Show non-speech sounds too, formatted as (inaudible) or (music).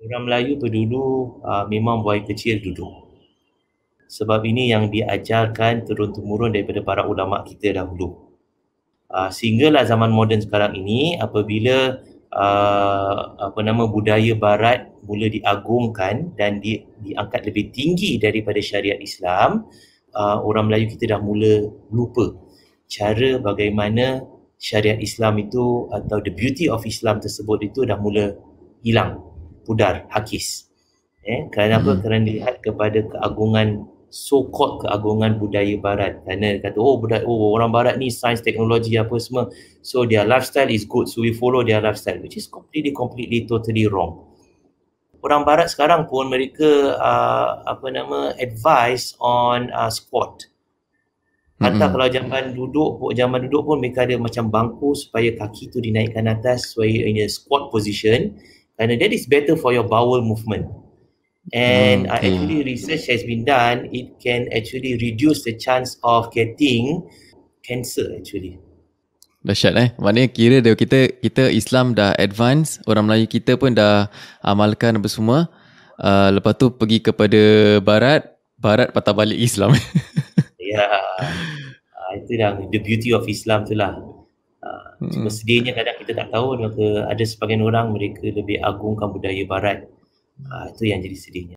Orang Melayu berdulu uh, ah, memang buaya kecil duduk. Sebab ini yang diajarkan turun-temurun daripada para ulama kita dahulu. Uh, sehinggalah zaman moden sekarang ini apabila uh, apa nama budaya barat mula diagungkan dan di, diangkat lebih tinggi daripada syariat Islam, uh, orang Melayu kita dah mula lupa cara bagaimana syariat Islam itu atau the beauty of Islam tersebut itu dah mula hilang pudar, hakis. Eh, kerana apa? Hmm. Kerana dilihat kepada keagungan so keagungan budaya barat. Kerana kata oh budaya oh orang barat ni sains teknologi apa semua. So their lifestyle is good. So we follow their lifestyle which is completely completely totally wrong. Orang barat sekarang pun mereka uh, apa nama advice on uh, squat. Hatta mm-hmm. kalau zaman duduk, zaman duduk pun mereka ada macam bangku supaya kaki tu dinaikkan atas supaya in a squat position and that is better for your bowel movement. And okay. actually, research has been done. It can actually reduce the chance of getting cancer. Actually, dahsyat eh. Maknanya kira dia kita kita Islam dah advance. Orang Melayu kita pun dah amalkan apa semua. Uh, lepas tu pergi kepada Barat, Barat patah balik Islam. (laughs) yeah, ya. uh, itu yang the beauty of Islam tu lah. Cuma sedihnya kadang kita tak tahu ada sebagian orang mereka lebih agungkan budaya barat. Uh, itu yang jadi sedihnya.